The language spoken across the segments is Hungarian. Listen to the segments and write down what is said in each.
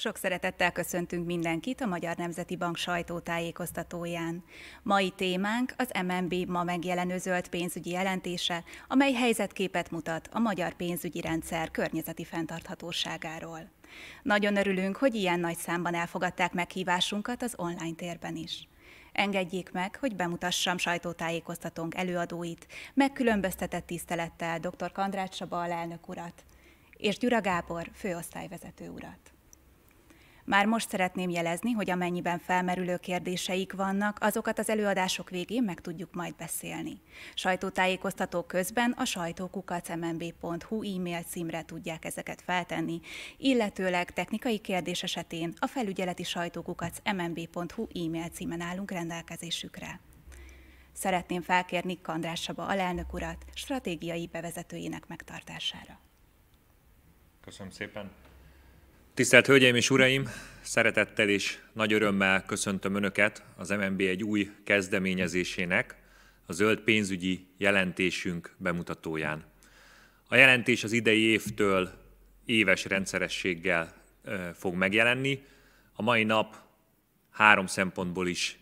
Sok szeretettel köszöntünk mindenkit a Magyar Nemzeti Bank sajtótájékoztatóján. Mai témánk az MNB ma megjelenő zöld pénzügyi jelentése, amely helyzetképet mutat a magyar pénzügyi rendszer környezeti fenntarthatóságáról. Nagyon örülünk, hogy ilyen nagy számban elfogadták meghívásunkat az online térben is. Engedjék meg, hogy bemutassam sajtótájékoztatónk előadóit, megkülönböztetett tisztelettel dr. Kandrát Saba alelnök urat és Gyura Gábor főosztályvezető urat. Már most szeretném jelezni, hogy amennyiben felmerülő kérdéseik vannak, azokat az előadások végén meg tudjuk majd beszélni. Sajtótájékoztató közben a sajtókukacmnb.hu e-mail címre tudják ezeket feltenni, illetőleg technikai kérdés esetén a felügyeleti sajtókukacmnb.hu e-mail címen állunk rendelkezésükre. Szeretném felkérni Kandrás Saba alelnök urat stratégiai bevezetőjének megtartására. Köszönöm szépen. Tisztelt Hölgyeim és Uraim! Szeretettel és nagy örömmel köszöntöm Önöket az MNB egy új kezdeményezésének, a zöld pénzügyi jelentésünk bemutatóján. A jelentés az idei évtől éves rendszerességgel fog megjelenni. A mai nap három szempontból is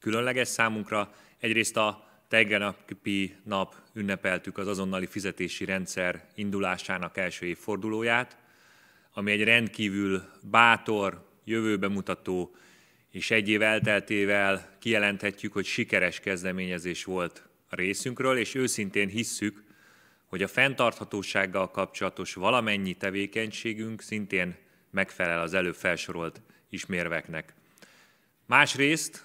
különleges számunkra. Egyrészt a tegnapi nap ünnepeltük az azonnali fizetési rendszer indulásának első évfordulóját, ami egy rendkívül bátor, jövőbe mutató és egy év elteltével kijelenthetjük, hogy sikeres kezdeményezés volt a részünkről, és őszintén hisszük, hogy a fenntarthatósággal kapcsolatos valamennyi tevékenységünk szintén megfelel az előbb felsorolt ismérveknek. Másrészt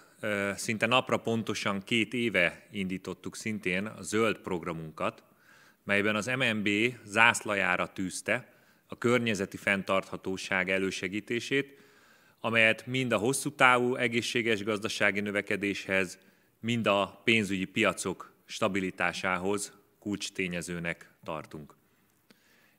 szinte napra pontosan két éve indítottuk szintén a zöld programunkat, melyben az MNB zászlajára tűzte, a környezeti fenntarthatóság elősegítését, amelyet mind a hosszú távú egészséges gazdasági növekedéshez, mind a pénzügyi piacok stabilitásához kulcs tényezőnek tartunk.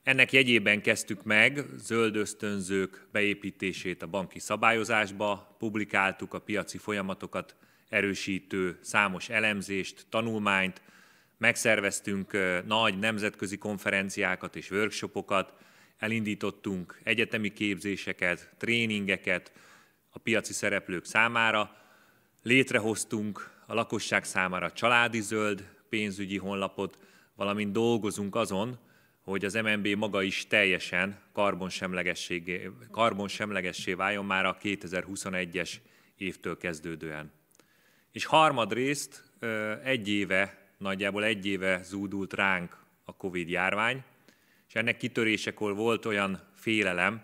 Ennek jegyében kezdtük meg zöld ösztönzők beépítését a banki szabályozásba, publikáltuk a piaci folyamatokat erősítő számos elemzést, tanulmányt, megszerveztünk nagy nemzetközi konferenciákat és workshopokat, elindítottunk egyetemi képzéseket, tréningeket a piaci szereplők számára, létrehoztunk a lakosság számára családi zöld pénzügyi honlapot, valamint dolgozunk azon, hogy az MNB maga is teljesen karbonsemlegessé, váljon már a 2021-es évtől kezdődően. És harmadrészt egy éve, nagyjából egy éve zúdult ránk a Covid járvány, és ennek kitörésekor volt olyan félelem,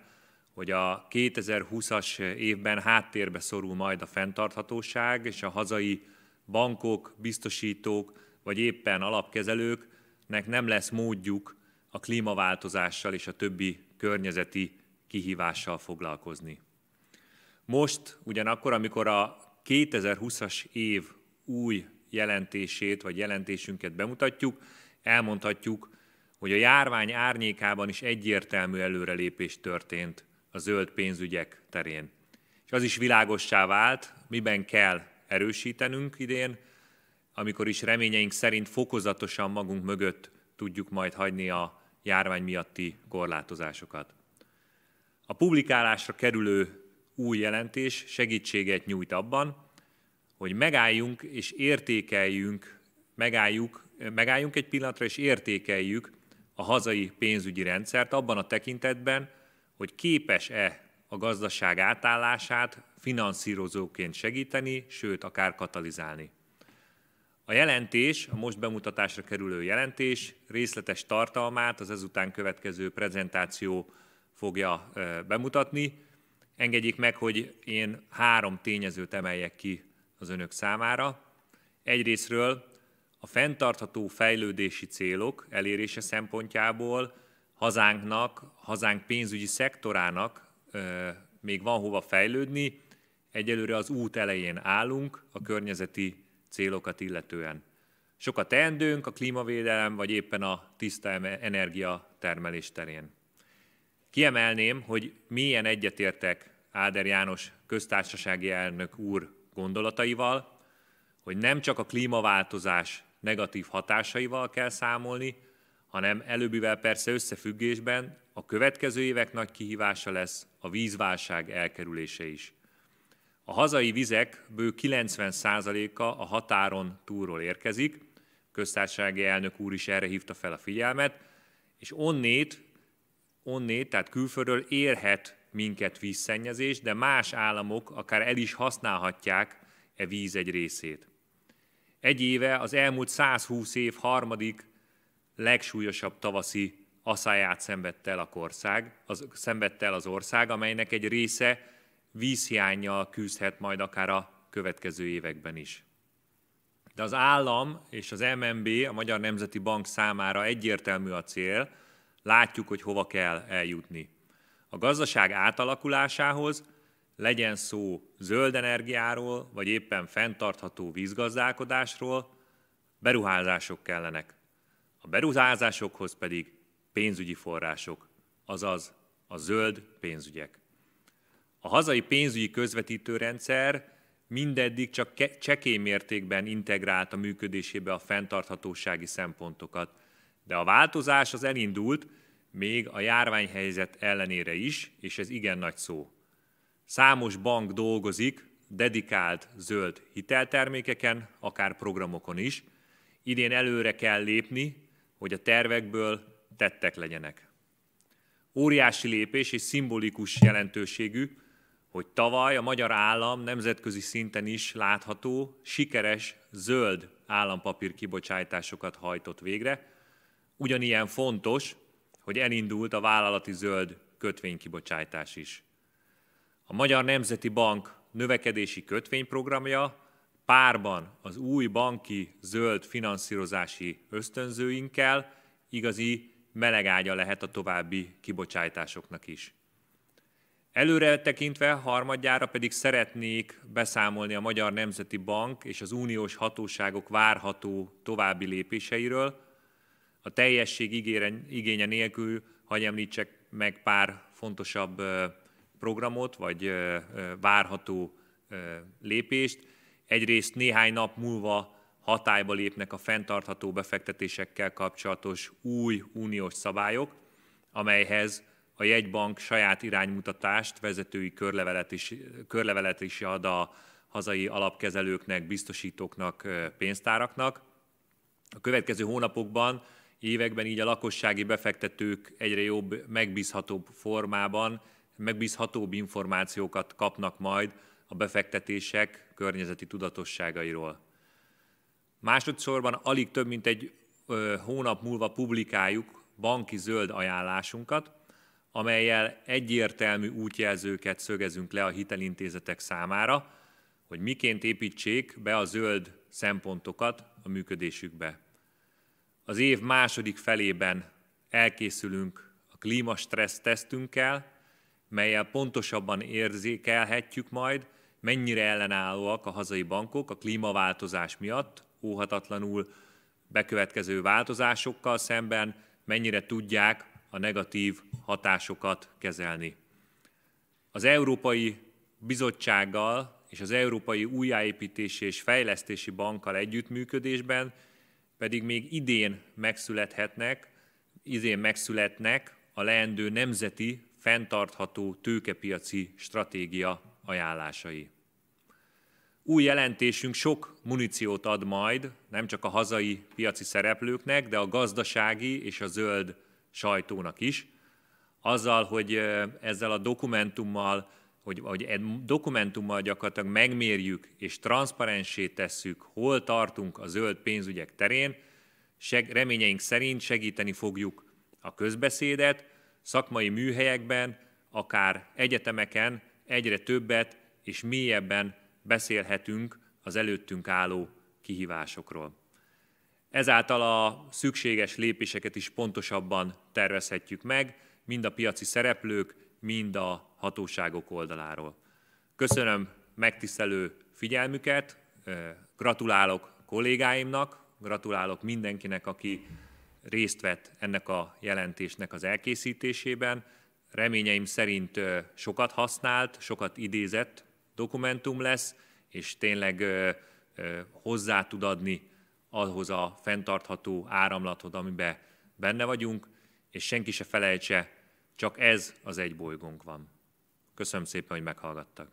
hogy a 2020-as évben háttérbe szorul majd a fenntarthatóság, és a hazai bankok, biztosítók vagy éppen alapkezelőknek nem lesz módjuk a klímaváltozással és a többi környezeti kihívással foglalkozni. Most ugyanakkor, amikor a 2020-as év új jelentését vagy jelentésünket bemutatjuk, elmondhatjuk, hogy a járvány árnyékában is egyértelmű előrelépés történt a zöld pénzügyek terén. És az is világossá vált, miben kell erősítenünk idén, amikor is reményeink szerint fokozatosan magunk mögött tudjuk majd hagyni a járvány miatti korlátozásokat. A publikálásra kerülő új jelentés segítséget nyújt abban, hogy megálljunk és értékeljünk, megálljuk, megálljunk egy pillanatra és értékeljük a hazai pénzügyi rendszert abban a tekintetben, hogy képes-e a gazdaság átállását finanszírozóként segíteni, sőt, akár katalizálni. A jelentés, a most bemutatásra kerülő jelentés részletes tartalmát az ezután következő prezentáció fogja bemutatni. Engedjék meg, hogy én három tényezőt emeljek ki az önök számára. Egyrésztről a fenntartható fejlődési célok elérése szempontjából hazánknak, hazánk pénzügyi szektorának még van hova fejlődni. Egyelőre az út elején állunk a környezeti célokat illetően. Sok a teendőnk a klímavédelem, vagy éppen a tiszta energia termelés terén. Kiemelném, hogy milyen egyetértek Áder János köztársasági elnök úr gondolataival, hogy nem csak a klímaváltozás negatív hatásaival kell számolni, hanem előbbivel persze összefüggésben a következő évek nagy kihívása lesz a vízválság elkerülése is. A hazai vizek bő 90%-a a határon túlról érkezik, köztársasági elnök úr is erre hívta fel a figyelmet, és onnét, onnét, tehát külföldről érhet minket vízszennyezés, de más államok akár el is használhatják e víz egy részét egy éve az elmúlt 120 év harmadik legsúlyosabb tavaszi aszáját szenvedte el, a ország, az, szenvedte el az ország, amelynek egy része vízhiányjal küzdhet majd akár a következő években is. De az állam és az MNB, a Magyar Nemzeti Bank számára egyértelmű a cél, látjuk, hogy hova kell eljutni. A gazdaság átalakulásához legyen szó zöld energiáról, vagy éppen fenntartható vízgazdálkodásról, beruházások kellenek. A beruházásokhoz pedig pénzügyi források, azaz a zöld pénzügyek. A hazai pénzügyi közvetítőrendszer mindeddig csak csekély mértékben integrált a működésébe a fenntarthatósági szempontokat, de a változás az elindult, még a járványhelyzet ellenére is, és ez igen nagy szó. Számos bank dolgozik dedikált zöld hiteltermékeken, akár programokon is. Idén előre kell lépni, hogy a tervekből tettek legyenek. Óriási lépés és szimbolikus jelentőségű, hogy tavaly a magyar állam nemzetközi szinten is látható, sikeres zöld állampapír kibocsátásokat hajtott végre. Ugyanilyen fontos, hogy elindult a vállalati zöld kötvénykibocsátás is. A Magyar Nemzeti Bank növekedési kötvényprogramja párban az új banki zöld finanszírozási ösztönzőinkkel igazi melegágya lehet a további kibocsátásoknak is. Előre tekintve harmadjára pedig szeretnék beszámolni a Magyar Nemzeti Bank és az uniós hatóságok várható további lépéseiről. A teljesség igénye nélkül, hagyj említsek meg pár fontosabb programot, vagy várható lépést. Egyrészt néhány nap múlva hatályba lépnek a fenntartható befektetésekkel kapcsolatos új uniós szabályok, amelyhez a jegybank saját iránymutatást, vezetői körlevelet is, körlevelet is ad a hazai alapkezelőknek, biztosítóknak, pénztáraknak. A következő hónapokban, években így a lakossági befektetők egyre jobb, megbízhatóbb formában megbízhatóbb információkat kapnak majd a befektetések környezeti tudatosságairól. Másodszorban alig több mint egy hónap múlva publikáljuk banki zöld ajánlásunkat, amelyel egyértelmű útjelzőket szögezünk le a hitelintézetek számára, hogy miként építsék be a zöld szempontokat a működésükbe. Az év második felében elkészülünk a klímastressz tesztünkkel, melyel pontosabban érzékelhetjük majd, mennyire ellenállóak a hazai bankok a klímaváltozás miatt, óhatatlanul bekövetkező változásokkal szemben, mennyire tudják a negatív hatásokat kezelni. Az Európai Bizottsággal és az Európai Újjáépítési és Fejlesztési Bankkal együttműködésben pedig még idén megszülethetnek, idén megszületnek a leendő nemzeti fenntartható tőkepiaci stratégia ajánlásai. Új jelentésünk sok muníciót ad majd, nem csak a hazai piaci szereplőknek, de a gazdasági és a zöld sajtónak is. Azzal, hogy ezzel a dokumentummal, hogy, hogy egy dokumentummal gyakorlatilag megmérjük és transzparensé tesszük, hol tartunk a zöld pénzügyek terén, reményeink szerint segíteni fogjuk a közbeszédet, szakmai műhelyekben, akár egyetemeken egyre többet és mélyebben beszélhetünk az előttünk álló kihívásokról. Ezáltal a szükséges lépéseket is pontosabban tervezhetjük meg, mind a piaci szereplők, mind a hatóságok oldaláról. Köszönöm megtisztelő figyelmüket, gratulálok kollégáimnak, gratulálok mindenkinek, aki részt vett ennek a jelentésnek az elkészítésében. Reményeim szerint sokat használt, sokat idézett dokumentum lesz, és tényleg hozzá tud adni ahhoz a fenntartható áramlathoz, amiben benne vagyunk, és senki se felejtse, csak ez az egy bolygónk van. Köszönöm szépen, hogy meghallgattak.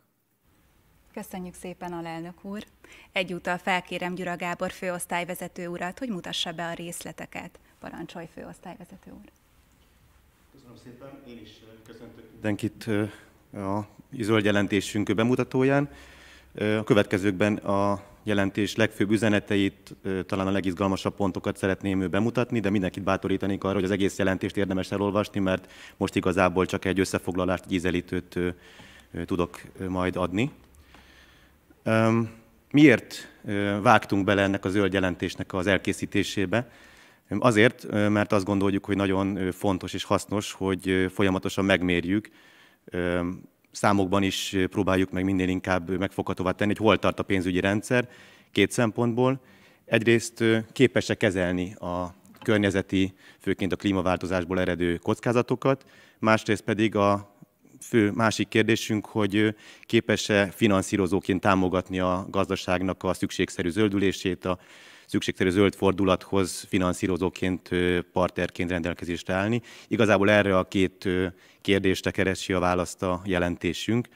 Köszönjük szépen, alelnök úr! Egyúttal felkérem Gyura Gábor főosztályvezető urat, hogy mutassa be a részleteket. Parancsolj, főosztályvezető úr! Köszönöm szépen, én is eh, köszöntök mindenkit eh, a zöld jelentésünk bemutatóján. Eh, a következőkben a jelentés legfőbb üzeneteit, talán a legizgalmasabb pontokat szeretném bemutatni, de mindenkit bátorítanék arra, hogy az egész jelentést érdemes elolvasni, mert most igazából csak egy összefoglalást, egy ízelítőt tudok majd adni. Miért vágtunk bele ennek a zöld jelentésnek az elkészítésébe? Azért, mert azt gondoljuk, hogy nagyon fontos és hasznos, hogy folyamatosan megmérjük, számokban is próbáljuk meg minél inkább megfoghatóvá tenni, hogy hol tart a pénzügyi rendszer két szempontból. Egyrészt képes-e kezelni a környezeti, főként a klímaváltozásból eredő kockázatokat, másrészt pedig a fő másik kérdésünk, hogy képes-e finanszírozóként támogatni a gazdaságnak a szükségszerű zöldülését, a szükségszerű zöld fordulathoz finanszírozóként, partnerként rendelkezésre állni. Igazából erre a két kérdésre keresi a választ a jelentésünk,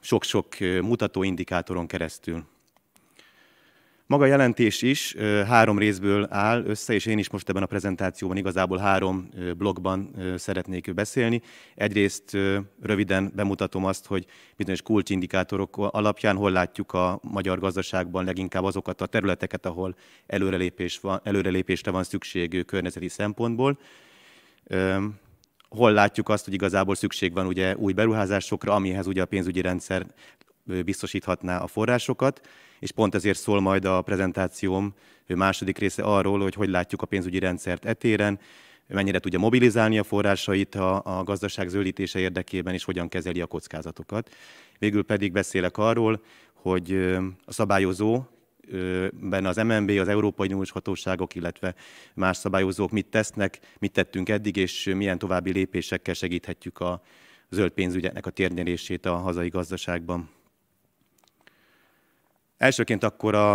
sok-sok mutató indikátoron keresztül. Maga a jelentés is három részből áll össze, és én is most ebben a prezentációban igazából három blogban szeretnék beszélni. Egyrészt röviden bemutatom azt, hogy bizonyos kulcsindikátorok alapján hol látjuk a magyar gazdaságban leginkább azokat a területeket, ahol előrelépés van, előrelépésre van szükség környezeti szempontból hol látjuk azt, hogy igazából szükség van ugye új beruházásokra, amihez ugye a pénzügyi rendszer biztosíthatná a forrásokat, és pont ezért szól majd a prezentációm második része arról, hogy hogy látjuk a pénzügyi rendszert etéren, mennyire tudja mobilizálni a forrásait a, a gazdaság zöldítése érdekében, és hogyan kezeli a kockázatokat. Végül pedig beszélek arról, hogy a szabályozó, benne az MNB, az Európai Uniós hatóságok, illetve más szabályozók mit tesznek, mit tettünk eddig, és milyen további lépésekkel segíthetjük a zöld pénzügyeknek a térnyerését a hazai gazdaságban. Elsőként akkor a,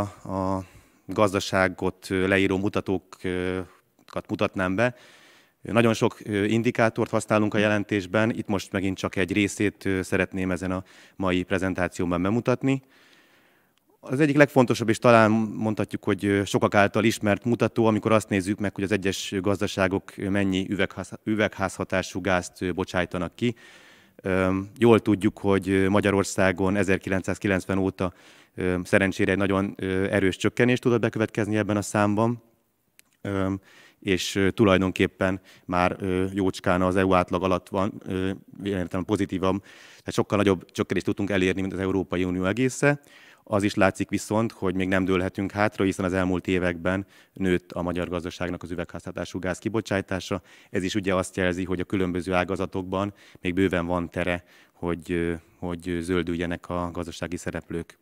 a gazdaságot leíró mutatókat mutatnám be. Nagyon sok indikátort használunk a jelentésben, itt most megint csak egy részét szeretném ezen a mai prezentációban bemutatni. Az egyik legfontosabb, és talán mondhatjuk, hogy sokak által ismert mutató, amikor azt nézzük meg, hogy az egyes gazdaságok mennyi üvegház, üvegházhatású gázt bocsájtanak ki. Jól tudjuk, hogy Magyarországon 1990 óta Szerencsére egy nagyon erős csökkenés tudott bekövetkezni ebben a számban, és tulajdonképpen már jócskán az EU átlag alatt van, értem pozitívan. tehát sokkal nagyobb csökkenést tudtunk elérni, mint az Európai Unió egésze. Az is látszik viszont, hogy még nem dőlhetünk hátra, hiszen az elmúlt években nőtt a magyar gazdaságnak az üvegházhatású gáz kibocsátása. Ez is ugye azt jelzi, hogy a különböző ágazatokban még bőven van tere, hogy, hogy zöldüljenek a gazdasági szereplők.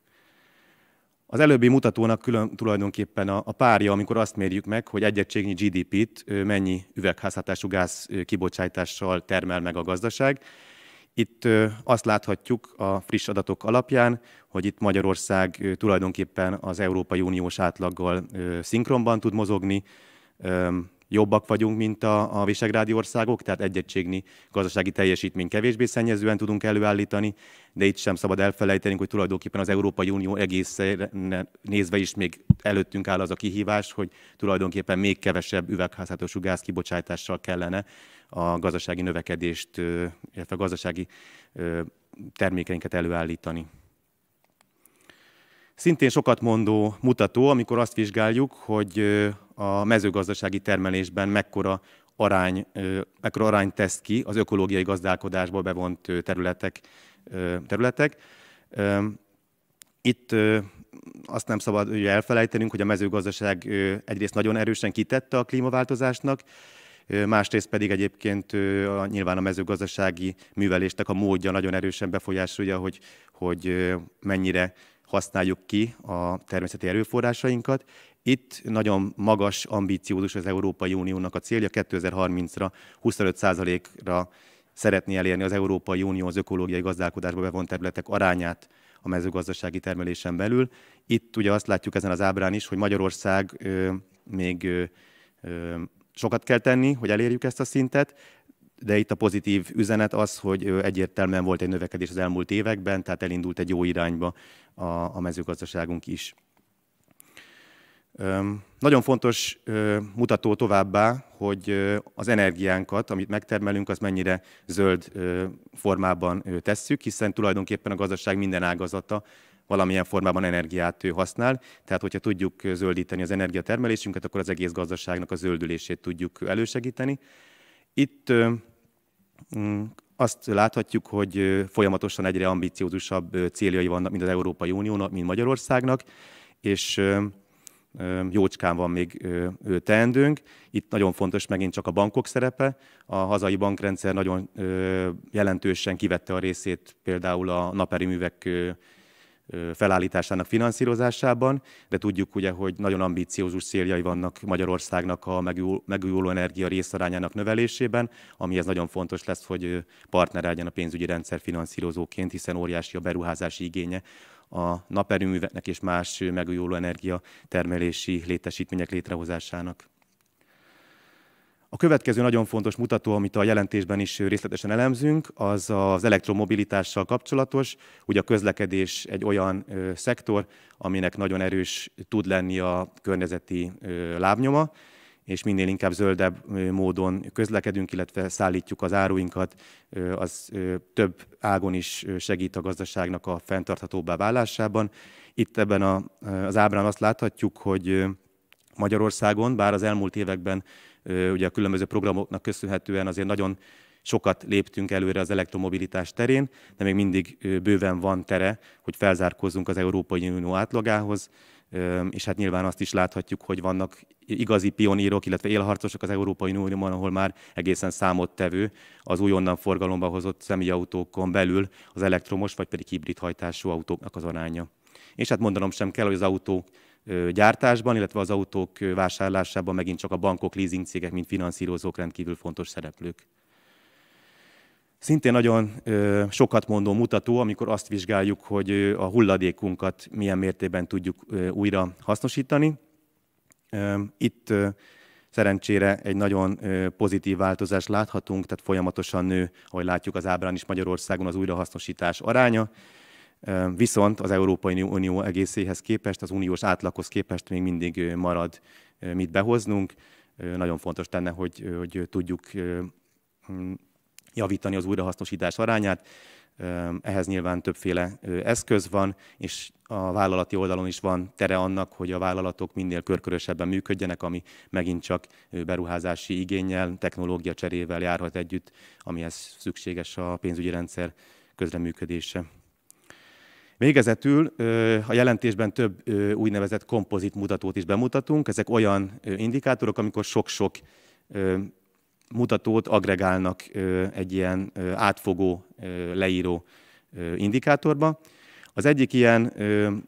Az előbbi mutatónak külön tulajdonképpen a, a párja, amikor azt mérjük meg, hogy egy egységnyi GDP-t mennyi üvegházhatású gáz kibocsátással termel meg a gazdaság. Itt azt láthatjuk a friss adatok alapján, hogy itt Magyarország tulajdonképpen az Európai Uniós átlaggal szinkronban tud mozogni, jobbak vagyunk, mint a, a visegrádi országok, tehát egyegységnyi gazdasági teljesítmény kevésbé szennyezően tudunk előállítani, de itt sem szabad elfelejteni, hogy tulajdonképpen az Európai Unió egész nézve is még előttünk áll az a kihívás, hogy tulajdonképpen még kevesebb üvegházhatósú gáz kibocsátással kellene a gazdasági növekedést, illetve a gazdasági termékeinket előállítani. Szintén sokat mondó mutató, amikor azt vizsgáljuk, hogy a mezőgazdasági termelésben mekkora arány, mekkora arány tesz ki az ökológiai gazdálkodásból bevont területek. területek. Itt azt nem szabad elfelejtenünk, hogy a mezőgazdaság egyrészt nagyon erősen kitette a klímaváltozásnak, másrészt pedig egyébként nyilván a mezőgazdasági művelésnek a módja nagyon erősen befolyásolja, hogy, hogy mennyire használjuk ki a természeti erőforrásainkat. Itt nagyon magas, ambíciózus az Európai Uniónak a célja, 2030-ra 25%-ra szeretné elérni az Európai Unió az ökológiai gazdálkodásba bevont területek arányát a mezőgazdasági termelésen belül. Itt ugye azt látjuk ezen az ábrán is, hogy Magyarország ö, még ö, sokat kell tenni, hogy elérjük ezt a szintet, de itt a pozitív üzenet az, hogy egyértelműen volt egy növekedés az elmúlt években, tehát elindult egy jó irányba a, a mezőgazdaságunk is. Nagyon fontos mutató továbbá, hogy az energiánkat, amit megtermelünk, az mennyire zöld formában tesszük, hiszen tulajdonképpen a gazdaság minden ágazata valamilyen formában energiát ő használ. Tehát, hogyha tudjuk zöldíteni az energiatermelésünket, akkor az egész gazdaságnak a zöldülését tudjuk elősegíteni. Itt Mm. azt láthatjuk, hogy folyamatosan egyre ambiciózusabb céljai vannak mind az Európai Uniónak, mint Magyarországnak, és jócskán van még teendőnk. Itt nagyon fontos megint csak a bankok szerepe. A hazai bankrendszer nagyon jelentősen kivette a részét például a művek felállításának finanszírozásában, de tudjuk ugye, hogy nagyon ambíciózus céljai vannak Magyarországnak a megújuló energia részarányának növelésében, amihez nagyon fontos lesz, hogy partner legyen a pénzügyi rendszer finanszírozóként, hiszen óriási a beruházási igénye a naperőműveknek és más megújuló energia termelési létesítmények létrehozásának. A következő nagyon fontos mutató, amit a jelentésben is részletesen elemzünk, az az elektromobilitással kapcsolatos. Ugye a közlekedés egy olyan szektor, aminek nagyon erős tud lenni a környezeti lábnyoma, és minél inkább zöldebb módon közlekedünk, illetve szállítjuk az áruinkat, az több ágon is segít a gazdaságnak a fenntarthatóbbá válásában. Itt ebben az ábrán azt láthatjuk, hogy Magyarországon, bár az elmúlt években ugye a különböző programoknak köszönhetően azért nagyon sokat léptünk előre az elektromobilitás terén, de még mindig bőven van tere, hogy felzárkózzunk az Európai Unió átlagához, és hát nyilván azt is láthatjuk, hogy vannak igazi pionírok, illetve élharcosok az Európai Unióban, ahol már egészen számottevő az újonnan forgalomba hozott személyautókon belül az elektromos vagy pedig hibrid hajtású autóknak az aránya. És hát mondanom sem kell, hogy az autó gyártásban, illetve az autók vásárlásában megint csak a bankok, leasing cégek, mint finanszírozók rendkívül fontos szereplők. Szintén nagyon sokat mondó mutató, amikor azt vizsgáljuk, hogy a hulladékunkat milyen mértékben tudjuk újra hasznosítani. Itt szerencsére egy nagyon pozitív változást láthatunk, tehát folyamatosan nő, ahogy látjuk az ábrán is Magyarországon az újrahasznosítás aránya. Viszont az Európai Unió egészéhez képest, az uniós átlaghoz képest még mindig marad mit behoznunk. Nagyon fontos lenne, hogy, hogy tudjuk javítani az újrahasznosítás arányát. Ehhez nyilván többféle eszköz van, és a vállalati oldalon is van tere annak, hogy a vállalatok minél körkörösebben működjenek, ami megint csak beruházási igényel, technológia cserével járhat együtt, amihez szükséges a pénzügyi rendszer közreműködése. Végezetül a jelentésben több úgynevezett kompozit mutatót is bemutatunk. Ezek olyan indikátorok, amikor sok-sok mutatót agregálnak egy ilyen átfogó, leíró indikátorba. Az egyik ilyen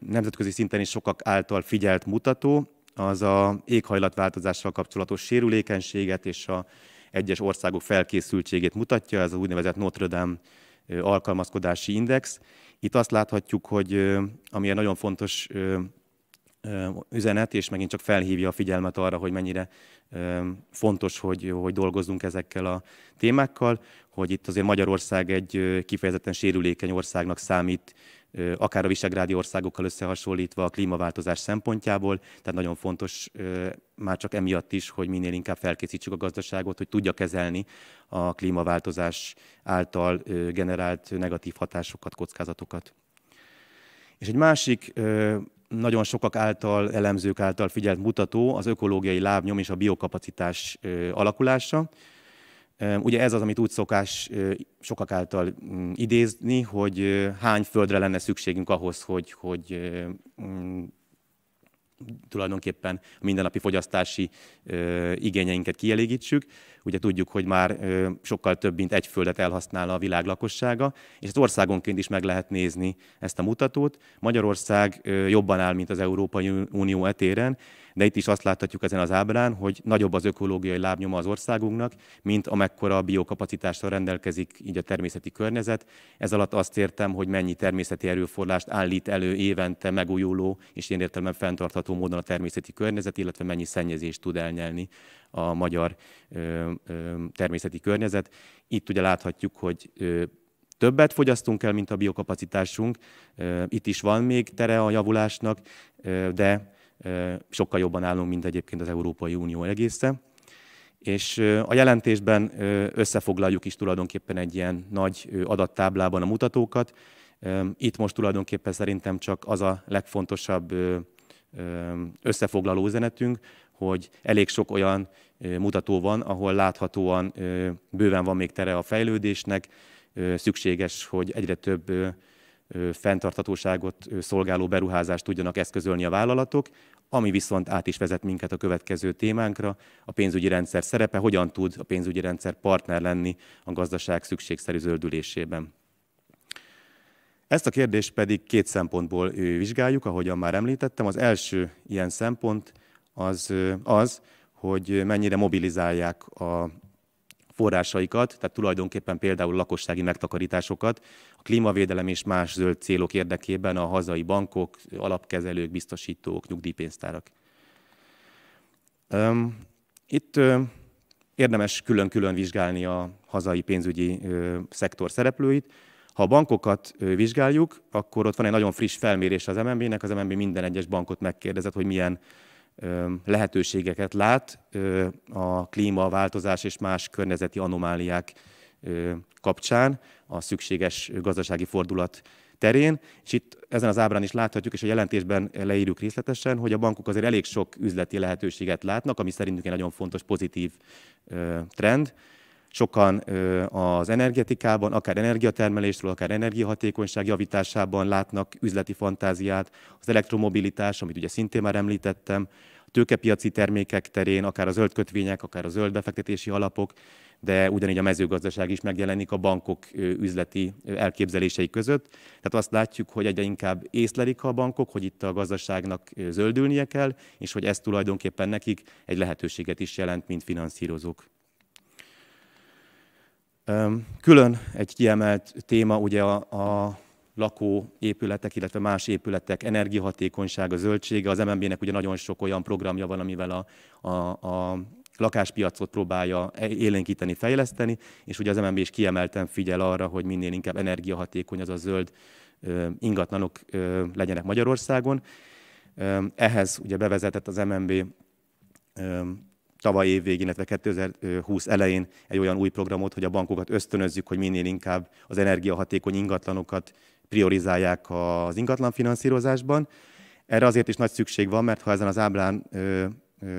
nemzetközi szinten is sokak által figyelt mutató, az a éghajlatváltozással kapcsolatos sérülékenységet és a egyes országok felkészültségét mutatja, ez az úgynevezett Notre Dame alkalmazkodási index. Itt azt láthatjuk, hogy ami egy nagyon fontos üzenet, és megint csak felhívja a figyelmet arra, hogy mennyire fontos, hogy, hogy dolgozzunk ezekkel a témákkal, hogy itt azért Magyarország egy kifejezetten sérülékeny országnak számít akár a visegrádi országokkal összehasonlítva a klímaváltozás szempontjából, tehát nagyon fontos már csak emiatt is, hogy minél inkább felkészítsük a gazdaságot, hogy tudja kezelni a klímaváltozás által generált negatív hatásokat, kockázatokat. És egy másik nagyon sokak által, elemzők által figyelt mutató az ökológiai lábnyom és a biokapacitás alakulása. Ugye ez az, amit úgy szokás sokak által mm, idézni, hogy hány földre lenne szükségünk ahhoz, hogy, hogy mm, tulajdonképpen a mindennapi fogyasztási igényeinket kielégítsük. Ugye tudjuk, hogy már sokkal több, mint egy földet elhasznál a világ lakossága, és az országonként is meg lehet nézni ezt a mutatót. Magyarország jobban áll, mint az Európai Unió etéren, de itt is azt láthatjuk ezen az ábrán, hogy nagyobb az ökológiai lábnyoma az országunknak, mint amekkora biokapacitással rendelkezik így a természeti környezet. Ez alatt azt értem, hogy mennyi természeti erőforrást állít elő évente megújuló és én értelemben fenntartható módon a természeti környezet, illetve mennyi szennyezést tud elnyelni a magyar ö, ö, természeti környezet. Itt ugye láthatjuk, hogy ö, többet fogyasztunk el, mint a biokapacitásunk. Itt is van még tere a javulásnak, de sokkal jobban állunk, mint egyébként az Európai Unió egészen. És a jelentésben összefoglaljuk is tulajdonképpen egy ilyen nagy adattáblában a mutatókat. Itt most tulajdonképpen szerintem csak az a legfontosabb összefoglaló üzenetünk, hogy elég sok olyan mutató van, ahol láthatóan bőven van még tere a fejlődésnek, szükséges, hogy egyre több fenntarthatóságot szolgáló beruházást tudjanak eszközölni a vállalatok, ami viszont át is vezet minket a következő témánkra, a pénzügyi rendszer szerepe, hogyan tud a pénzügyi rendszer partner lenni a gazdaság szükségszerű zöldülésében. Ezt a kérdést pedig két szempontból vizsgáljuk, ahogyan már említettem. Az első ilyen szempont az, az hogy mennyire mobilizálják a, forrásaikat, tehát tulajdonképpen például lakossági megtakarításokat a klímavédelem és más zöld célok érdekében a hazai bankok, alapkezelők, biztosítók, nyugdíjpénztárak. Itt érdemes külön-külön vizsgálni a hazai pénzügyi szektor szereplőit. Ha a bankokat vizsgáljuk, akkor ott van egy nagyon friss felmérés az MNB-nek, az MNB minden egyes bankot megkérdezett, hogy milyen lehetőségeket lát a klímaváltozás és más környezeti anomáliák kapcsán a szükséges gazdasági fordulat terén, és itt ezen az ábrán is láthatjuk, és a jelentésben leírjuk részletesen, hogy a bankok azért elég sok üzleti lehetőséget látnak, ami szerintünk egy nagyon fontos pozitív trend, sokan az energetikában, akár energiatermelésről, akár energiahatékonyság javításában látnak üzleti fantáziát, az elektromobilitás, amit ugye szintén már említettem, a tőkepiaci termékek terén, akár a zöld kötvények, akár a zöld befektetési alapok, de ugyanígy a mezőgazdaság is megjelenik a bankok üzleti elképzelései között. Tehát azt látjuk, hogy egyre inkább észlelik a bankok, hogy itt a gazdaságnak zöldülnie kell, és hogy ez tulajdonképpen nekik egy lehetőséget is jelent, mint finanszírozók. Külön egy kiemelt téma ugye a, a lakóépületek, illetve más épületek energiahatékonysága, zöldsége. Az MNB-nek ugye nagyon sok olyan programja van, amivel a, a, a lakáspiacot próbálja élénkíteni, fejleszteni, és ugye az MNB is kiemelten figyel arra, hogy minél inkább energiahatékony, az a zöld ingatlanok legyenek Magyarországon. Ehhez ugye bevezetett az MNB tavaly év végén, illetve 2020 elején egy olyan új programot, hogy a bankokat ösztönözzük, hogy minél inkább az energiahatékony ingatlanokat priorizálják az finanszírozásban. Erre azért is nagy szükség van, mert ha ezen az ábrán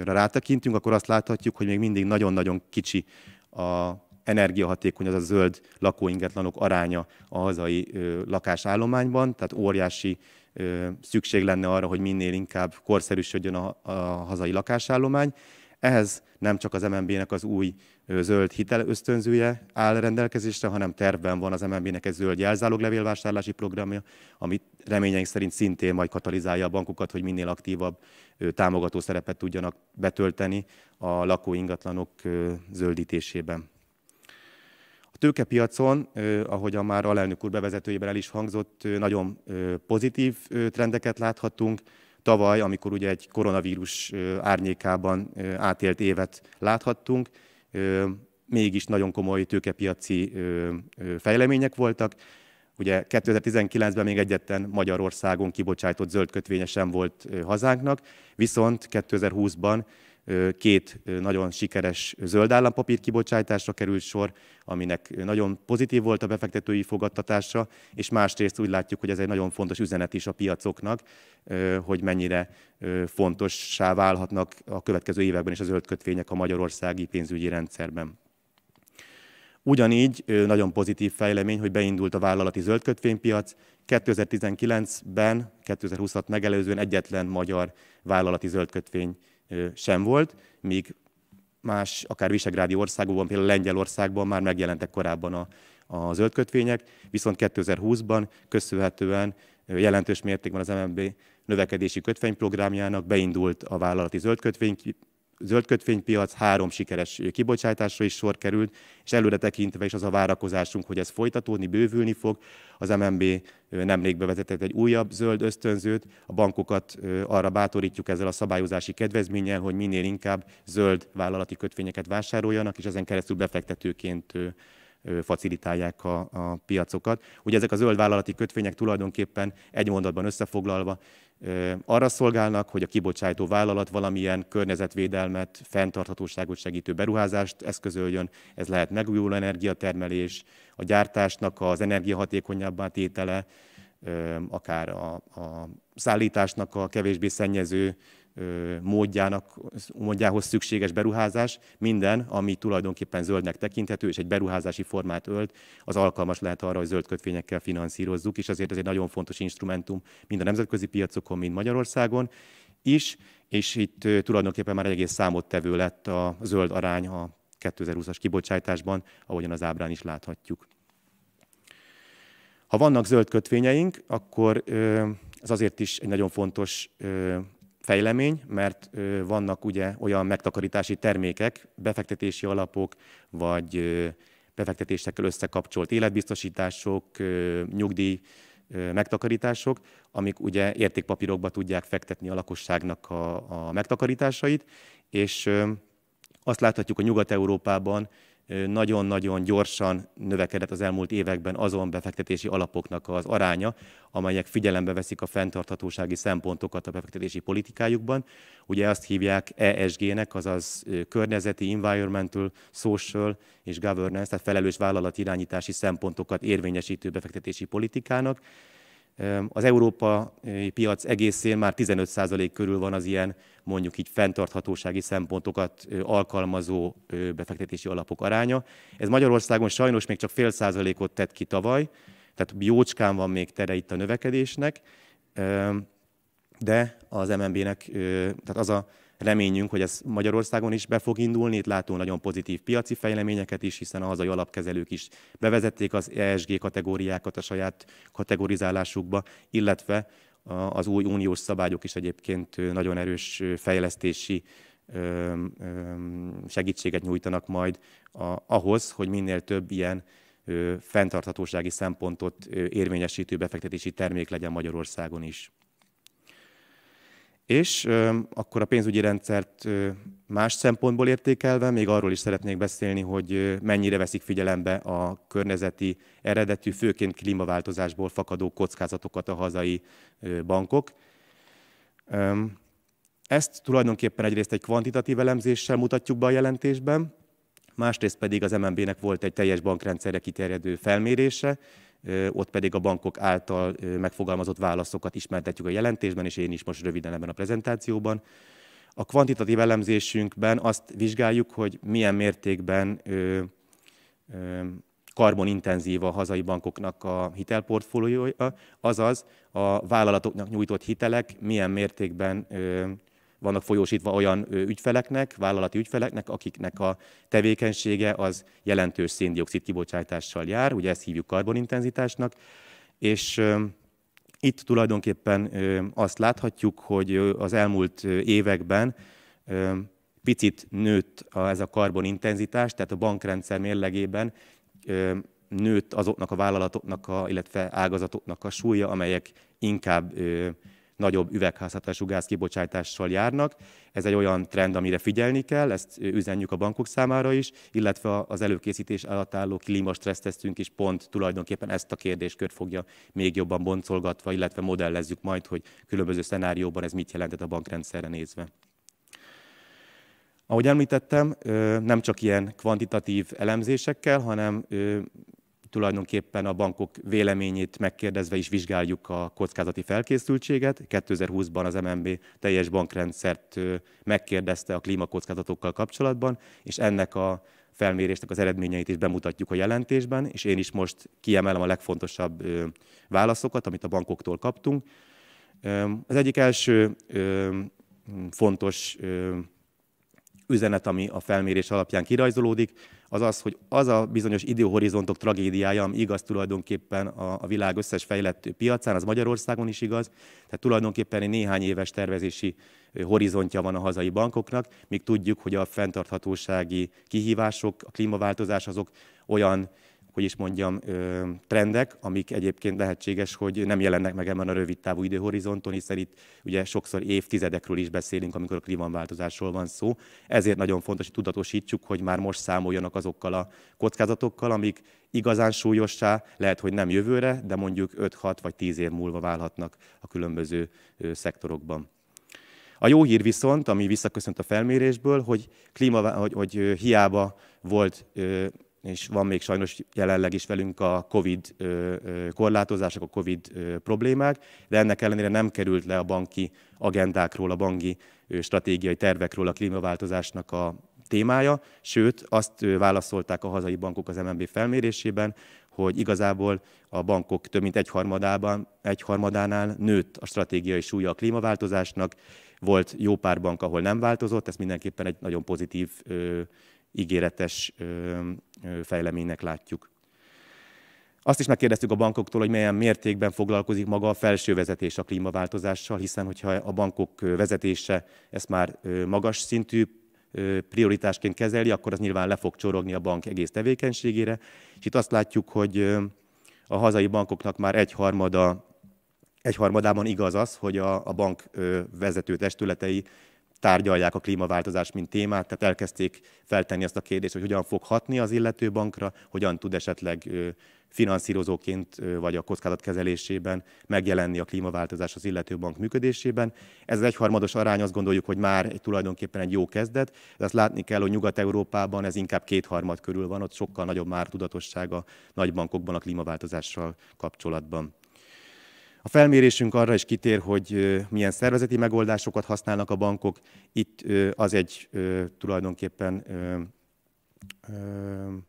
rátekintünk, akkor azt láthatjuk, hogy még mindig nagyon-nagyon kicsi a energiahatékony, az a zöld lakóingatlanok aránya a hazai lakásállományban, tehát óriási szükség lenne arra, hogy minél inkább korszerűsödjön a hazai lakásállomány. Ehhez nem csak az MNB-nek az új zöld hitel ösztönzője áll rendelkezésre, hanem tervben van az MNB-nek egy zöld jelzáloglevélvásárlási programja, ami reményeink szerint szintén majd katalizálja a bankokat, hogy minél aktívabb támogató szerepet tudjanak betölteni a lakóingatlanok zöldítésében. A tőkepiacon, a már alelnök úr bevezetőjében el is hangzott, nagyon pozitív trendeket láthatunk. Tavaly, amikor ugye egy koronavírus árnyékában átélt évet láthattunk, mégis nagyon komoly tőkepiaci fejlemények voltak. Ugye 2019-ben még egyetlen Magyarországon kibocsájtott zöld kötvénye sem volt hazánknak, viszont 2020-ban két nagyon sikeres zöld állampapír kibocsátásra került sor, aminek nagyon pozitív volt a befektetői fogadtatása, és másrészt úgy látjuk, hogy ez egy nagyon fontos üzenet is a piacoknak, hogy mennyire fontossá válhatnak a következő években is a zöld kötvények a magyarországi pénzügyi rendszerben. Ugyanígy nagyon pozitív fejlemény, hogy beindult a vállalati kötvénypiac. 2019-ben, 2020-at megelőzően egyetlen magyar vállalati kötvény sem volt, míg más, akár visegrádi országokban, például Lengyelországban már megjelentek korábban a, a zöldkötvények, viszont 2020-ban köszönhetően jelentős mértékben az MNB növekedési kötvényprogramjának beindult a vállalati zöldkötvény zöldkötvénypiac, három sikeres kibocsátásra is sor került, és előre tekintve is az a várakozásunk, hogy ez folytatódni, bővülni fog. Az MNB nemrég bevezetett egy újabb zöld ösztönzőt, a bankokat arra bátorítjuk ezzel a szabályozási kedvezménnyel, hogy minél inkább zöld vállalati kötvényeket vásároljanak, és ezen keresztül befektetőként facilitálják a, a piacokat. Ugye ezek a zöld vállalati kötvények tulajdonképpen egy mondatban összefoglalva arra szolgálnak, hogy a kibocsátó vállalat valamilyen környezetvédelmet, fenntarthatóságot segítő beruházást eszközöljön. Ez lehet megújuló energiatermelés, a gyártásnak az energiahatékonyabb tétele, akár a, a szállításnak a kevésbé szennyező módjának, módjához szükséges beruházás, minden, ami tulajdonképpen zöldnek tekinthető, és egy beruházási formát ölt, az alkalmas lehet arra, hogy zöld kötvényekkel finanszírozzuk, és azért ez egy nagyon fontos instrumentum mind a nemzetközi piacokon, mind Magyarországon is, és itt tulajdonképpen már egy egész számottevő lett a zöld arány a 2020-as kibocsátásban, ahogyan az ábrán is láthatjuk. Ha vannak zöld kötvényeink, akkor ez azért is egy nagyon fontos fejlemény, mert vannak ugye olyan megtakarítási termékek, befektetési alapok, vagy befektetésekkel összekapcsolt életbiztosítások, nyugdíj, megtakarítások, amik ugye értékpapírokba tudják fektetni a lakosságnak a, a megtakarításait, és azt láthatjuk, hogy Nyugat-Európában nagyon-nagyon gyorsan növekedett az elmúlt években azon befektetési alapoknak az aránya, amelyek figyelembe veszik a fenntarthatósági szempontokat a befektetési politikájukban. Ugye azt hívják ESG-nek, azaz környezeti, environmental, social és governance, tehát felelős vállalat irányítási szempontokat érvényesítő befektetési politikának. Az európai piac egészén már 15% körül van az ilyen, mondjuk így fenntarthatósági szempontokat alkalmazó befektetési alapok aránya. Ez Magyarországon sajnos még csak fél százalékot tett ki tavaly, tehát jócskán van még tere itt a növekedésnek, de az MNB-nek, tehát az a Reményünk, hogy ez Magyarországon is be fog indulni, itt látunk nagyon pozitív piaci fejleményeket is, hiszen a hazai alapkezelők is bevezették az ESG kategóriákat a saját kategorizálásukba, illetve az új uniós szabályok is egyébként nagyon erős fejlesztési segítséget nyújtanak majd ahhoz, hogy minél több ilyen fenntarthatósági szempontot érvényesítő befektetési termék legyen Magyarországon is. És akkor a pénzügyi rendszert más szempontból értékelve, még arról is szeretnék beszélni, hogy mennyire veszik figyelembe a környezeti eredetű, főként klímaváltozásból fakadó kockázatokat a hazai bankok. Ezt tulajdonképpen egyrészt egy kvantitatív elemzéssel mutatjuk be a jelentésben, másrészt pedig az MNB-nek volt egy teljes bankrendszerre kiterjedő felmérése, ott pedig a bankok által megfogalmazott válaszokat ismertetjük a jelentésben, és én is most röviden ebben a prezentációban. A kvantitatív elemzésünkben azt vizsgáljuk, hogy milyen mértékben karbonintenzív a hazai bankoknak a hitelportfóliója, azaz a vállalatoknak nyújtott hitelek milyen mértékben ö, vannak folyósítva olyan ügyfeleknek, vállalati ügyfeleknek, akiknek a tevékenysége az jelentős széndiokszid kibocsátással jár, ugye ezt hívjuk karbonintenzitásnak, és itt tulajdonképpen azt láthatjuk, hogy az elmúlt években picit nőtt ez a karbonintenzitás, tehát a bankrendszer mérlegében nőtt azoknak a vállalatoknak, a, illetve ágazatoknak a súlya, amelyek inkább nagyobb üvegházhatású gázkibocsátással járnak. Ez egy olyan trend, amire figyelni kell, ezt üzenjük a bankok számára is, illetve az előkészítés alatt álló klímastressztesztünk is pont tulajdonképpen ezt a kérdéskört fogja még jobban boncolgatva, illetve modellezzük majd, hogy különböző szenárióban ez mit jelentett a bankrendszerre nézve. Ahogy említettem, nem csak ilyen kvantitatív elemzésekkel, hanem tulajdonképpen a bankok véleményét megkérdezve is vizsgáljuk a kockázati felkészültséget. 2020-ban az MNB teljes bankrendszert megkérdezte a klímakockázatokkal kapcsolatban, és ennek a felmérésnek az eredményeit is bemutatjuk a jelentésben, és én is most kiemelem a legfontosabb válaszokat, amit a bankoktól kaptunk. Az egyik első fontos üzenet, ami a felmérés alapján kirajzolódik, az az, hogy az a bizonyos időhorizontok tragédiája, ami igaz tulajdonképpen a, a világ összes fejlett piacán, az Magyarországon is igaz, tehát tulajdonképpen egy néhány éves tervezési horizontja van a hazai bankoknak, míg tudjuk, hogy a fenntarthatósági kihívások, a klímaváltozás azok olyan hogy is mondjam, trendek, amik egyébként lehetséges, hogy nem jelennek meg ebben a rövid távú időhorizonton, hiszen itt ugye sokszor évtizedekről is beszélünk, amikor a klímaváltozásról van szó. Ezért nagyon fontos, hogy tudatosítsuk, hogy már most számoljanak azokkal a kockázatokkal, amik igazán súlyossá, lehet, hogy nem jövőre, de mondjuk 5-6 vagy 10 év múlva válhatnak a különböző szektorokban. A jó hír viszont, ami visszaköszönt a felmérésből, hogy, klíma, hogy, hogy hiába volt és van még sajnos jelenleg is velünk a COVID korlátozások, a COVID problémák, de ennek ellenére nem került le a banki agendákról, a banki stratégiai tervekről a klímaváltozásnak a témája, sőt azt válaszolták a hazai bankok az MNB felmérésében, hogy igazából a bankok több mint egyharmadában, egyharmadánál nőtt a stratégiai súlya a klímaváltozásnak, volt jó pár bank, ahol nem változott, ez mindenképpen egy nagyon pozitív ígéretes fejleménynek látjuk. Azt is megkérdeztük a bankoktól, hogy milyen mértékben foglalkozik maga a felső vezetés a klímaváltozással, hiszen hogyha a bankok vezetése ezt már magas szintű prioritásként kezeli, akkor az nyilván le fog csorogni a bank egész tevékenységére. És itt azt látjuk, hogy a hazai bankoknak már egyharmada, egyharmadában igaz az, hogy a, a bank vezető testületei tárgyalják a klímaváltozást, mint témát, tehát elkezdték feltenni azt a kérdést, hogy hogyan fog hatni az illető bankra, hogyan tud esetleg finanszírozóként vagy a kockázatkezelésében megjelenni a klímaváltozás az illető bank működésében. Ez az egyharmados arány, azt gondoljuk, hogy már tulajdonképpen egy jó kezdet, de azt látni kell, hogy Nyugat-Európában ez inkább kétharmad körül van, ott sokkal nagyobb már tudatosság a nagybankokban a klímaváltozással kapcsolatban. A felmérésünk arra is kitér, hogy milyen szervezeti megoldásokat használnak a bankok. Itt az egy tulajdonképpen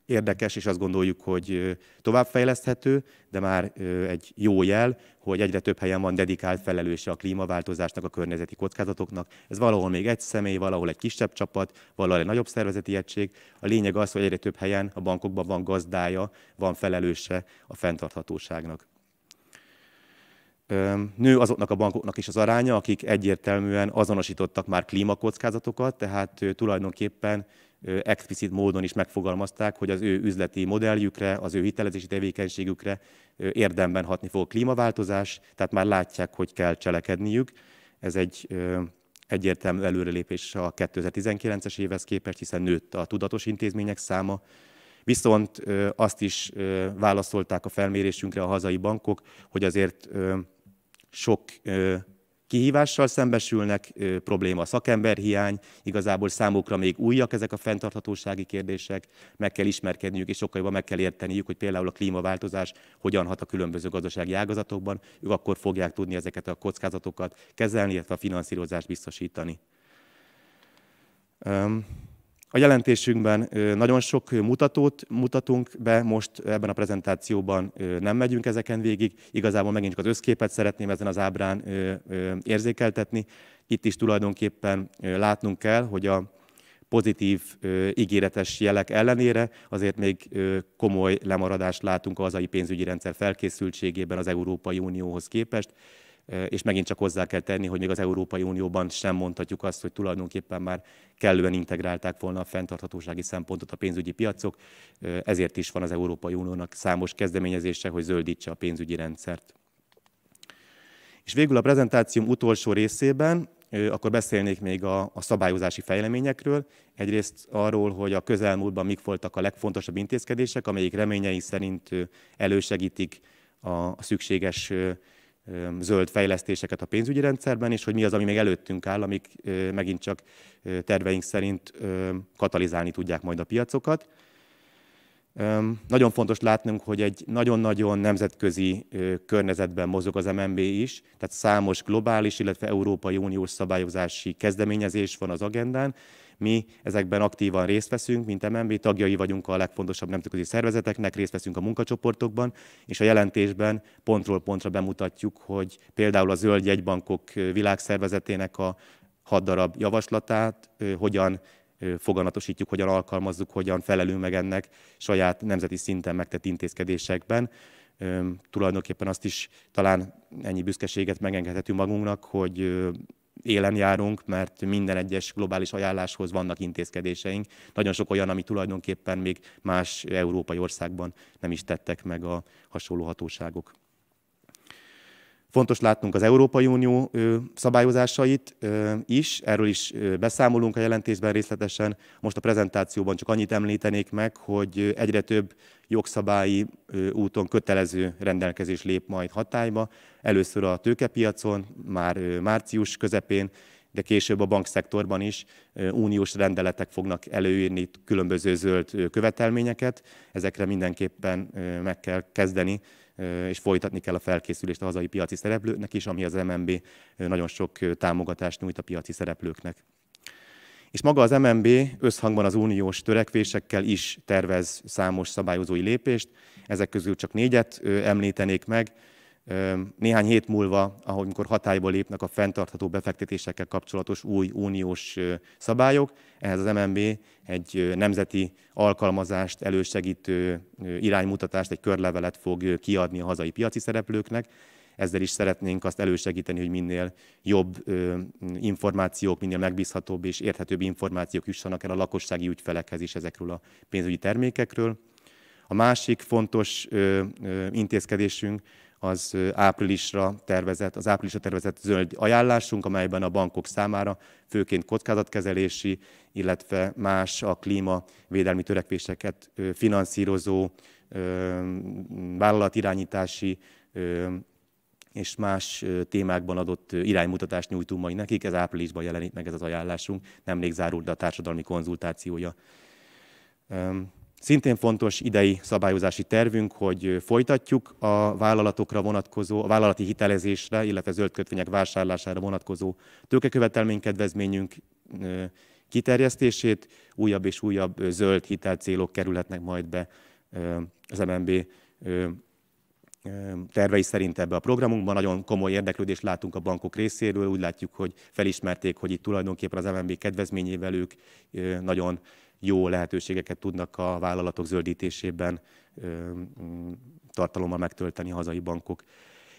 érdekes, és azt gondoljuk, hogy továbbfejleszthető, de már egy jó jel, hogy egyre több helyen van dedikált felelőse a klímaváltozásnak, a környezeti kockázatoknak. Ez valahol még egy személy, valahol egy kisebb csapat, valahol egy nagyobb szervezeti egység. A lényeg az, hogy egyre több helyen a bankokban van gazdája, van felelőse a fenntarthatóságnak. Nő azoknak a bankoknak is az aránya, akik egyértelműen azonosítottak már klímakockázatokat, tehát tulajdonképpen explicit módon is megfogalmazták, hogy az ő üzleti modelljükre, az ő hitelezési tevékenységükre érdemben hatni fog a klímaváltozás, tehát már látják, hogy kell cselekedniük. Ez egy egyértelmű előrelépés a 2019-es évhez képest, hiszen nőtt a tudatos intézmények száma, Viszont azt is válaszolták a felmérésünkre a hazai bankok, hogy azért sok kihívással szembesülnek, probléma a szakemberhiány, igazából számukra még újak ezek a fenntarthatósági kérdések, meg kell ismerkedniük, és sokkal jobban meg kell érteniük, hogy például a klímaváltozás hogyan hat a különböző gazdasági ágazatokban, ők akkor fogják tudni ezeket a kockázatokat kezelni, illetve a finanszírozást biztosítani. Um, a jelentésünkben nagyon sok mutatót mutatunk be, most ebben a prezentációban nem megyünk ezeken végig. Igazából megint csak az összképet szeretném ezen az ábrán érzékeltetni. Itt is tulajdonképpen látnunk kell, hogy a pozitív, ígéretes jelek ellenére azért még komoly lemaradást látunk a hazai pénzügyi rendszer felkészültségében az Európai Unióhoz képest és megint csak hozzá kell tenni, hogy még az Európai Unióban sem mondhatjuk azt, hogy tulajdonképpen már kellően integrálták volna a fenntarthatósági szempontot a pénzügyi piacok, ezért is van az Európai Uniónak számos kezdeményezése, hogy zöldítse a pénzügyi rendszert. És végül a prezentációm utolsó részében akkor beszélnék még a, a szabályozási fejleményekről. Egyrészt arról, hogy a közelmúltban mik voltak a legfontosabb intézkedések, amelyik reményei szerint elősegítik a, a szükséges zöld fejlesztéseket a pénzügyi rendszerben, és hogy mi az, ami még előttünk áll, amik megint csak terveink szerint katalizálni tudják majd a piacokat. Nagyon fontos látnunk, hogy egy nagyon-nagyon nemzetközi környezetben mozog az MNB is, tehát számos globális, illetve Európai Uniós szabályozási kezdeményezés van az agendán, mi ezekben aktívan részt veszünk, mint MNB, tagjai vagyunk a legfontosabb nemzetközi szervezeteknek, részt veszünk a munkacsoportokban, és a jelentésben pontról pontra bemutatjuk, hogy például a Zöld Jegybankok világszervezetének a hat darab javaslatát hogyan foganatosítjuk, hogyan alkalmazzuk, hogyan felelünk meg ennek saját nemzeti szinten megtett intézkedésekben. Tulajdonképpen azt is talán ennyi büszkeséget megengedhetünk magunknak, hogy élen járunk, mert minden egyes globális ajánláshoz vannak intézkedéseink. Nagyon sok olyan, ami tulajdonképpen még más európai országban nem is tettek meg a hasonló hatóságok. Fontos látnunk az Európai Unió szabályozásait is, erről is beszámolunk a jelentésben részletesen. Most a prezentációban csak annyit említenék meg, hogy egyre több jogszabályi úton kötelező rendelkezés lép majd hatályba. Először a tőkepiacon, már március közepén, de később a bankszektorban is uniós rendeletek fognak előírni különböző zöld követelményeket. Ezekre mindenképpen meg kell kezdeni és folytatni kell a felkészülést a hazai piaci szereplőknek is, ami az MNB nagyon sok támogatást nyújt a piaci szereplőknek. És maga az MNB összhangban az uniós törekvésekkel is tervez számos szabályozói lépést, ezek közül csak négyet említenék meg. Néhány hét múlva, amikor hatályba lépnek a fenntartható befektetésekkel kapcsolatos új uniós szabályok, ehhez az MNB egy nemzeti alkalmazást elősegítő iránymutatást, egy körlevelet fog kiadni a hazai piaci szereplőknek. Ezzel is szeretnénk azt elősegíteni, hogy minél jobb információk, minél megbízhatóbb és érthetőbb információk jussanak el a lakossági ügyfelekhez is ezekről a pénzügyi termékekről. A másik fontos intézkedésünk az áprilisra tervezett, az áprilisra tervezett zöld ajánlásunk, amelyben a bankok számára főként kockázatkezelési, illetve más a klímavédelmi törekvéseket finanszírozó, vállalatirányítási és más témákban adott iránymutatást nyújtunk majd nekik. Ez áprilisban jelenik meg ez az ajánlásunk, nemrég zárult a társadalmi konzultációja. Szintén fontos idei szabályozási tervünk, hogy folytatjuk a vállalatokra vonatkozó, a vállalati hitelezésre, illetve zöld kötvények vásárlására vonatkozó kedvezményünk kiterjesztését, újabb és újabb zöld hitelcélok kerülhetnek majd be az MNB tervei szerint ebbe a programunkban. Nagyon komoly érdeklődést látunk a bankok részéről, úgy látjuk, hogy felismerték, hogy itt tulajdonképpen az MNB kedvezményével ők nagyon jó lehetőségeket tudnak a vállalatok zöldítésében mm, tartalommal megtölteni a hazai bankok.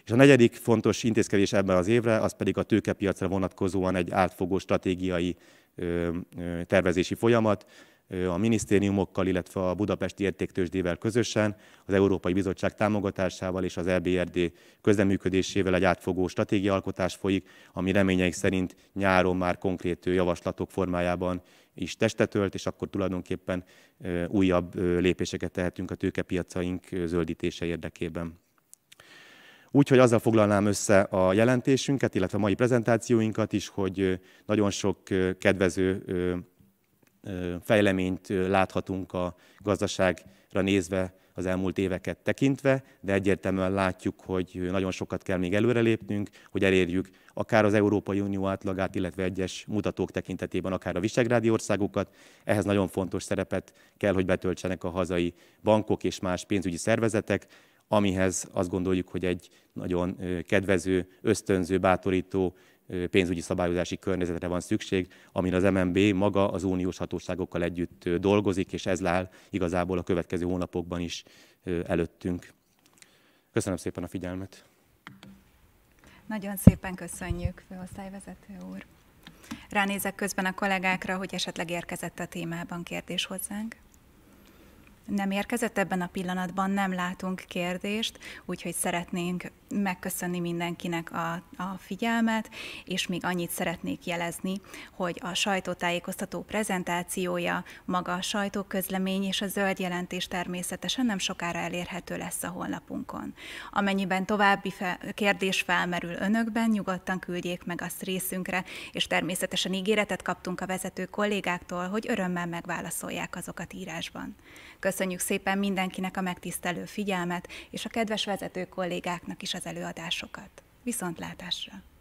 És a negyedik fontos intézkedés ebben az évre, az pedig a tőkepiacra vonatkozóan egy átfogó stratégiai tervezési folyamat, a minisztériumokkal, illetve a Budapesti Értéktősdével közösen, az Európai Bizottság támogatásával és az EBRD közleműködésével egy átfogó stratégiaalkotás folyik, ami reményeik szerint nyáron már konkrét javaslatok formájában is testet ölt, és akkor tulajdonképpen újabb lépéseket tehetünk a tőkepiacaink zöldítése érdekében. Úgyhogy azzal foglalnám össze a jelentésünket, illetve a mai prezentációinkat is, hogy nagyon sok kedvező fejleményt láthatunk a gazdaságra nézve az elmúlt éveket tekintve, de egyértelműen látjuk, hogy nagyon sokat kell még előrelépnünk, hogy elérjük akár az Európai Unió átlagát, illetve egyes mutatók tekintetében akár a visegrádi országokat. Ehhez nagyon fontos szerepet kell, hogy betöltsenek a hazai bankok és más pénzügyi szervezetek, amihez azt gondoljuk, hogy egy nagyon kedvező, ösztönző, bátorító pénzügyi szabályozási környezetre van szükség, amin az MNB maga az uniós hatóságokkal együtt dolgozik, és ez áll igazából a következő hónapokban is előttünk. Köszönöm szépen a figyelmet! Nagyon szépen köszönjük, főosztályvezető úr! Ránézek közben a kollégákra, hogy esetleg érkezett a témában kérdés hozzánk nem érkezett ebben a pillanatban, nem látunk kérdést, úgyhogy szeretnénk megköszönni mindenkinek a, a figyelmet, és még annyit szeretnék jelezni, hogy a sajtótájékoztató prezentációja, maga a sajtóközlemény és a zöld jelentés természetesen nem sokára elérhető lesz a honlapunkon. Amennyiben további fe, kérdés felmerül önökben, nyugodtan küldjék meg azt részünkre, és természetesen ígéretet kaptunk a vezető kollégáktól, hogy örömmel megválaszolják azokat írásban. Köszönöm Köszönjük szépen mindenkinek a megtisztelő figyelmet, és a kedves vezető kollégáknak is az előadásokat. Viszontlátásra!